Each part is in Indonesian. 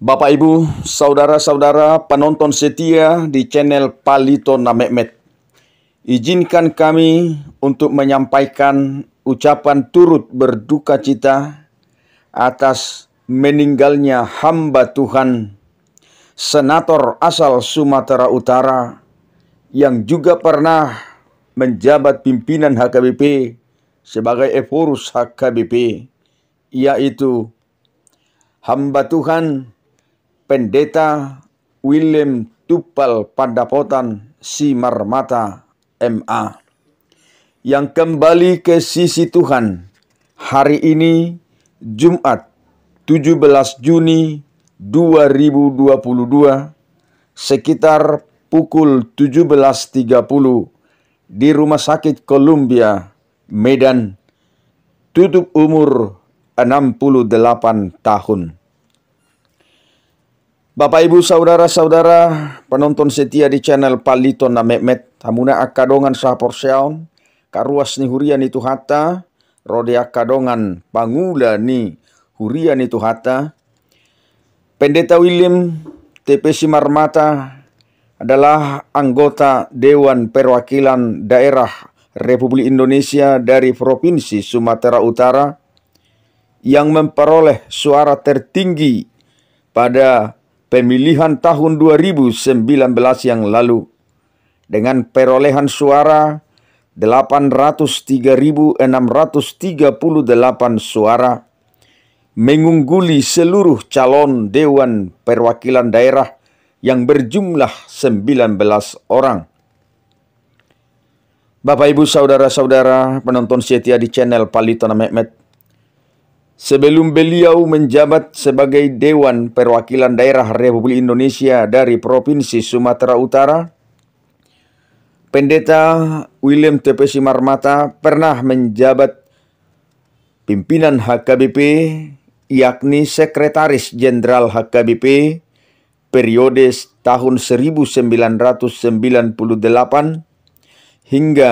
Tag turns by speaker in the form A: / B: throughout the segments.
A: Bapak Ibu, saudara-saudara penonton setia di channel Palito Namekmet. Izinkan kami untuk menyampaikan ucapan turut berduka cita atas meninggalnya hamba Tuhan, senator asal Sumatera Utara yang juga pernah menjabat pimpinan HKBP sebagai Eforus HKBP, yaitu hamba Tuhan Pendeta William Tupal Pandapotan Simarmata MA yang kembali ke sisi Tuhan hari ini Jumat 17 Juni 2022 sekitar pukul 17.30 di Rumah Sakit Columbia, Medan, tutup umur 68 tahun. Bapak Ibu saudara-saudara penonton setia di channel Palito na Mehmet, hamuna akadongan sah porsyaon, karuas ni hurian itu Hatta rode akadongan pangula ni hurian itu Hatta Pendeta William TPC Marmata adalah anggota Dewan Perwakilan Daerah Republik Indonesia dari Provinsi Sumatera Utara yang memperoleh suara tertinggi pada pemilihan tahun 2019 yang lalu dengan perolehan suara 803.638 suara mengungguli seluruh calon Dewan Perwakilan Daerah yang berjumlah 19 orang. Bapak Ibu saudara-saudara penonton setia di channel Palitona Mehmet. Sebelum beliau menjabat sebagai Dewan Perwakilan Daerah Republik Indonesia dari Provinsi Sumatera Utara, Pendeta William T.P. Simarmata pernah menjabat pimpinan HKBP yakni Sekretaris Jenderal HKBP periode tahun 1998 hingga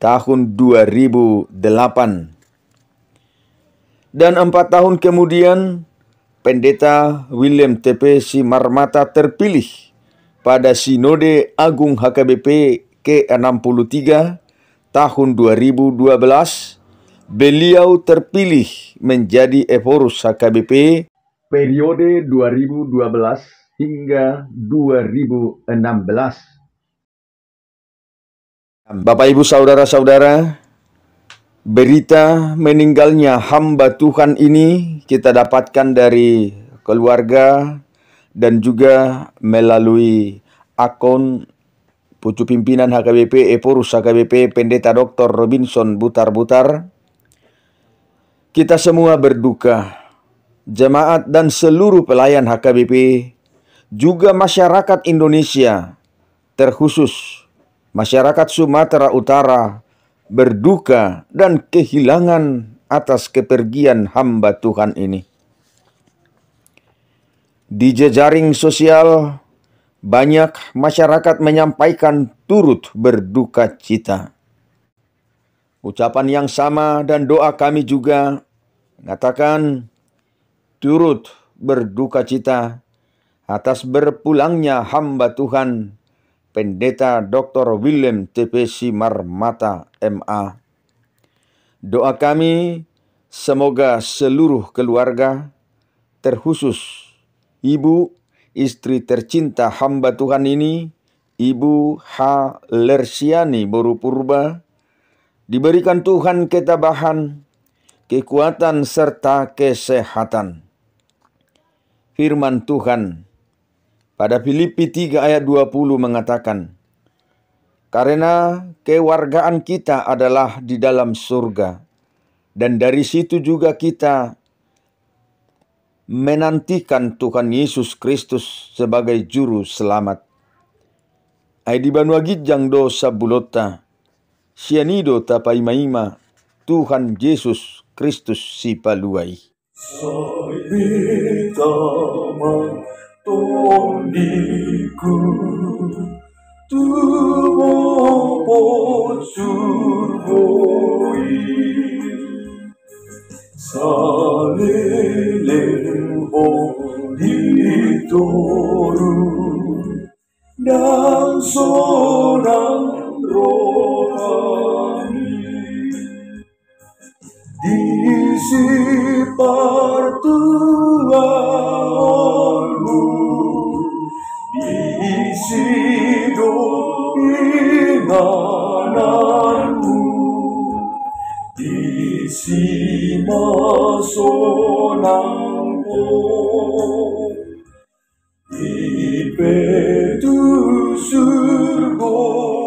A: tahun 2008. Dan empat tahun kemudian, Pendeta William T.P. Simarmata terpilih pada Sinode Agung HKBP ke-63 tahun 2012, beliau terpilih menjadi Eforus HKBP periode 2012 hingga 2016. Bapak Ibu saudara-saudara, berita meninggalnya hamba Tuhan ini kita dapatkan dari keluarga dan juga melalui akun pucu pimpinan HKBP Eporus HKBP Pendeta Dr. Robinson Butar-Butar. Kita semua berduka. Jemaat dan seluruh pelayan HKBP juga masyarakat Indonesia, terkhusus masyarakat Sumatera Utara, berduka dan kehilangan atas kepergian hamba Tuhan ini. Di jejaring sosial, banyak masyarakat menyampaikan turut berduka cita. Ucapan yang sama dan doa kami juga mengatakan turut berduka cita atas berpulangnya hamba Tuhan Pendeta Dr. William T.P. Marmata MA. Doa kami semoga seluruh keluarga terkhusus ibu istri tercinta hamba Tuhan ini Ibu H. Lersiani Borupurba diberikan Tuhan ketabahan, kekuatan serta kesehatan. Firman Tuhan pada Filipi 3 ayat 20 mengatakan, Karena kewargaan kita adalah di dalam surga, dan dari situ juga kita menantikan Tuhan Yesus Kristus sebagai juru selamat. Aidi jang dosa bulota, sianido tapai maima, Tuhan Yesus Kristus sipaluai.
B: Soy Miku tu posurgoi
A: salele
B: bonitoru dan seorang rohani di si partua 시로 이하란 분이시마소남고 이베두수고